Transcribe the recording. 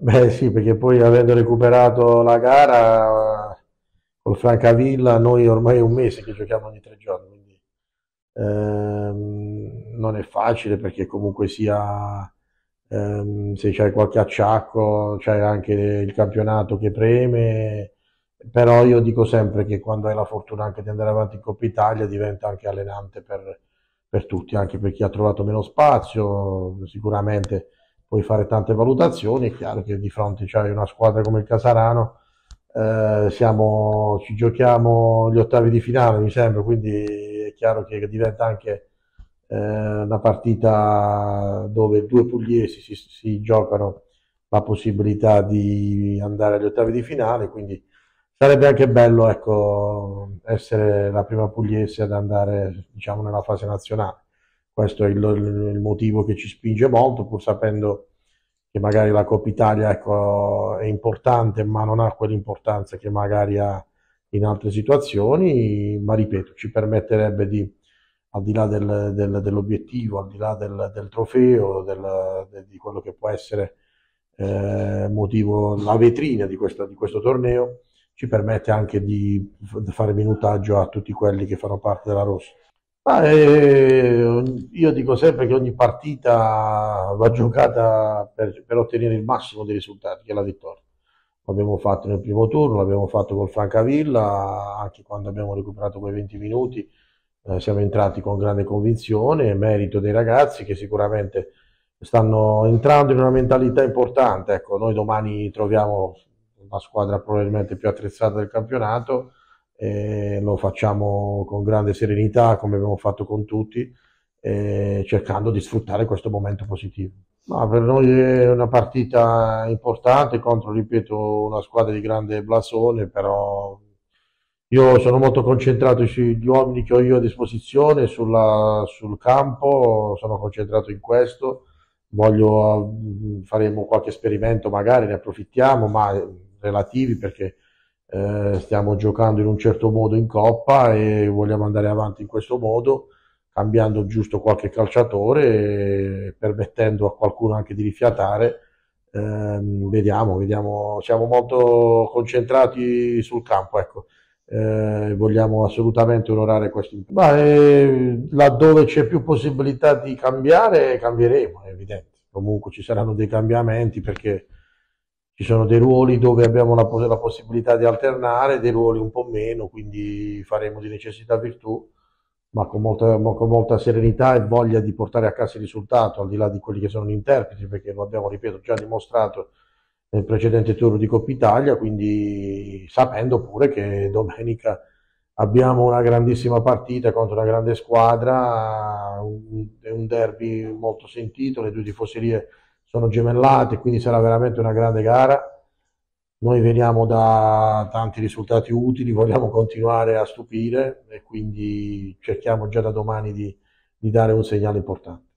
Beh sì, perché poi avendo recuperato la gara con Francavilla, noi ormai è un mese che giochiamo ogni tre giorni, quindi ehm, non è facile perché comunque sia, ehm, se c'è qualche acciacco, c'è anche il campionato che preme, però io dico sempre che quando hai la fortuna anche di andare avanti in Coppa Italia diventa anche allenante per, per tutti, anche per chi ha trovato meno spazio, sicuramente puoi fare tante valutazioni, è chiaro che di fronte c'hai cioè, una squadra come il Casarano, eh, siamo, ci giochiamo gli ottavi di finale mi sembra, quindi è chiaro che diventa anche eh, una partita dove due pugliesi si, si, giocano la possibilità di andare agli ottavi di finale, quindi sarebbe anche bello ecco, essere la prima pugliese ad andare diciamo, nella fase nazionale. Questo è il, il motivo che ci spinge molto, pur sapendo che magari la Coppa Italia ecco, è importante, ma non ha quell'importanza che magari ha in altre situazioni, ma ripeto, ci permetterebbe di, al di là del, del, dell'obiettivo, al di là del, del trofeo, del, di quello che può essere eh, motivo, la vetrina di, questa, di, questo torneo, ci permette anche di fare minutaggio a tutti quelli che fanno parte della Rossa. Ah, eh, io dico sempre che ogni partita va giocata per, per, ottenere il massimo dei risultati, che è la vittoria. L'abbiamo fatto nel primo turno, l'abbiamo fatto col Francavilla, anche quando abbiamo recuperato quei 20 minuti eh, siamo entrati con grande convinzione, e merito dei ragazzi che sicuramente stanno entrando in una mentalità importante. Ecco, noi domani troviamo la squadra probabilmente più attrezzata del campionato e lo facciamo con grande serenità come abbiamo fatto con tutti, eh, cercando di sfruttare questo momento positivo. Ma per noi è una partita importante contro, ripeto, una squadra di grande blasone, però io sono molto concentrato sugli uomini che ho io a disposizione, sulla, sul campo, sono concentrato in questo, voglio, mm, faremo qualche esperimento magari, ne approfittiamo, ma relativi perché eh, stiamo giocando in un certo modo in coppa e vogliamo andare avanti in questo modo, cambiando giusto qualche calciatore e permettendo a qualcuno anche di rifiatare. Eh, vediamo, vediamo, siamo molto concentrati sul campo, ecco. Eh, vogliamo assolutamente onorare questo impegno. Eh, laddove c'è più possibilità di cambiare, cambieremo, è evidente. Comunque ci saranno dei cambiamenti perché ci sono dei ruoli dove abbiamo la, la, possibilità di alternare, dei ruoli un po' meno, quindi faremo di necessità virtù, ma con molta, con molta, serenità e voglia di portare a casa il risultato, al di là di quelli che sono gli interpreti, perché lo abbiamo, ripeto, già dimostrato nel precedente turno di Coppa Italia, quindi sapendo pure che domenica abbiamo una grandissima partita contro una grande squadra, un, un derby molto sentito, le due tifoserie sono gemellate, quindi sarà veramente una grande gara. Noi veniamo da tanti risultati utili, vogliamo continuare a stupire e quindi cerchiamo già da domani di, di dare un segnale importante.